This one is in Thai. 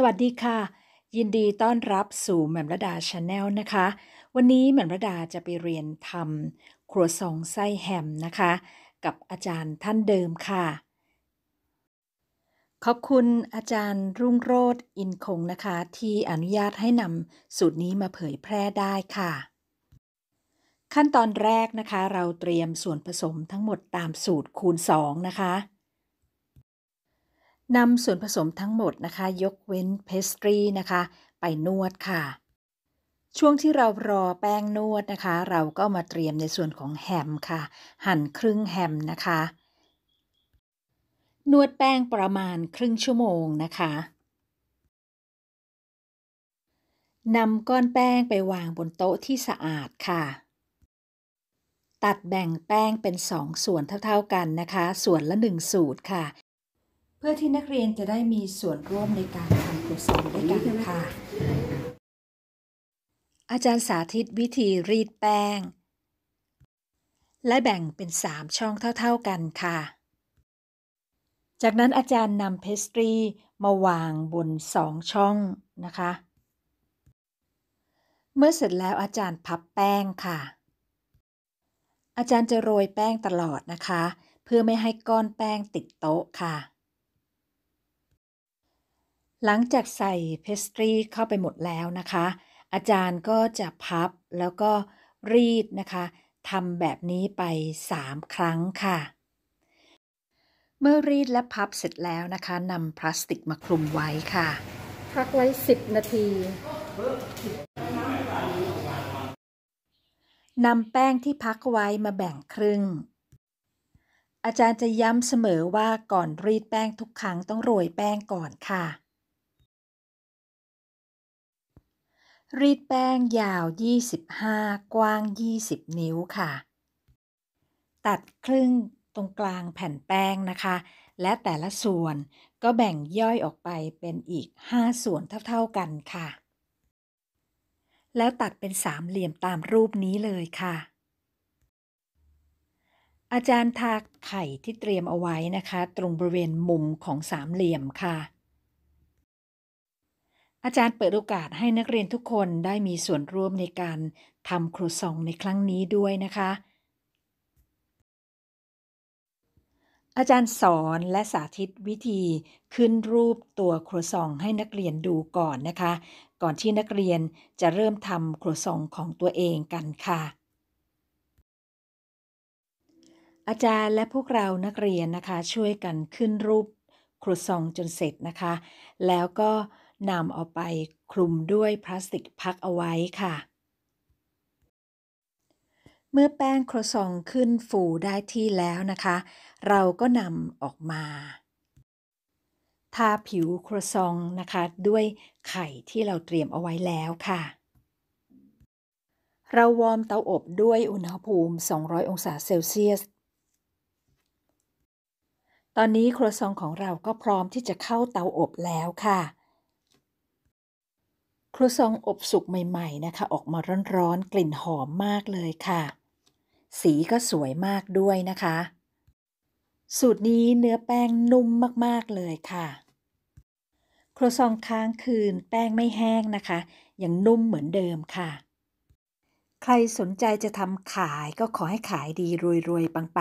สวัสดีค่ะ ยินดีต้อนรับสู่แหม่มระดาชาแนลนะคะ วันนี้แหม่มระดาจะไปเรียนทำครัวซองไส้แฮมนะคะ กับอาจารย์ท่านเดิมค่ะ ขอบคุณอาจารย์รุ่งโรธอินคงนะคะ ที่อนุญาตให้นำสูตรนี้มาเผยแพร่ได้ค่ะ ขั้นตอนแรกนะคะ เราเตรียมส่วนผสมทั้งหมดตามสูตรคูณ 2 นะคะนำส่วนผสมทั้งหมดนะคะ ยกเว้นเพสตรีนะคะ ไปนวดค่ะ ช่วงที่เรารอแป้งนวดนะคะ เราก็มาเตรียมในส่วนของแฮมค่ะ หั่นครึ่งแฮมนะคะ นวดแป้งประมาณครึ่งชั่วโมงนะคะ นำก้อนแป้งไปวางบนโต๊ะที่สะอาดค่ะ ตัดแบ่งแป้งเป็นสองส่วนเท่า ๆ กันนะคะ ส่วนละหนึ่งสูตรค่ะเพื่อที่นักเรียนจะได้มีส่วนร่วมในการทำกุศลด้วยกันค่ะ อาจารย์สาธิตวิธีรีดแป้ง และแบ่งเป็น3ช่องเท่าๆกันค่ะ จากนั้นอาจารย์นำเพสตรี มาวางบนสองช่องนะคะ เมื่อเสร็จแล้วอาจารย์พับแป้งค่ะ อาจารย์จะโรยแป้งตลอดนะคะ เพื่อไม่ให้ก้อนแป้งติดโต๊ะค่ะหลังจากใส่เพสตรีเข้าไปหมดแล้วนะคะ อาจารย์ก็จะพับแล้วก็รีดนะคะ ทำแบบนี้ไป 3 ครั้งค่ะ เมื่อรีดและพับเสร็จแล้วนะคะ นำพลาสติกมาคลุมไว้ค่ะ พักไว้ 10 นาที นำแป้งที่พักไว้มาแบ่งครึ่ง อาจารย์จะย้ำเสมอว่าก่อนรีดแป้งทุกครั้งต้องโรยแป้งก่อนค่ะรีดแป้งยาว 25 กว้าง 20 นิ้วค่ะ ตัดครึ่งตรงกลางแผ่นแป้งนะคะ และแต่ละส่วนก็แบ่งย่อยออกไปเป็นอีก 5 ส่วนเท่าๆกันค่ะ แล้วตัดเป็นสามเหลี่ยมตามรูปนี้เลยค่ะ อาจารย์ทาไข่ที่เตรียมเอาไว้นะคะ ตรงบริเวณมุมของสามเหลี่ยมค่ะอาจารย์เปิดโอกาสให้นักเรียนทุกคนได้มีส่วนร่วมในการทำครูซองในครั้งนี้ด้วยนะคะ อาจารย์สอนและสาธิตวิธีขึ้นรูปตัวครัวซองให้นักเรียนดูก่อนนะคะ ก่อนที่นักเรียนจะเริ่มทำครัวซองของตัวเองกันค่ะ อาจารย์และพวกเรานักเรียนนะคะช่วยกันขึ้นรูปครูซองจนเสร็จนะคะ แล้วก็นำเอาไปคลุมด้วยพลาสติกพักเอาไว้ค่ะ เมื่อแป้งครัวซองขึ้นฟูได้ที่แล้วนะคะ เราก็นำออกมา ทาผิวครัวซองนะคะ ด้วยไข่ที่เราเตรียมเอาไว้แล้วค่ะ เราวอร์มเตาอบด้วยอุณหภูมิ 200 องศาเซลเซียส ตอนนี้ครัวซองของเราก็พร้อมที่จะเข้าเตาอบแล้วค่ะครัวซองอบสุกใหม่ ๆนะคะ ออกมาร้อนๆ กลิ่นหอมมากเลยค่ะ สีก็สวยมากด้วยนะคะ สูตรนี้เนื้อแป้งนุ่มมากๆเลยค่ะ ครัวซองค้างคืนแป้งไม่แห้งนะคะ ยังนุ่มเหมือนเดิมค่ะ ใครสนใจจะทำขายก็ขอให้ขายดีรวยๆ ปังๆ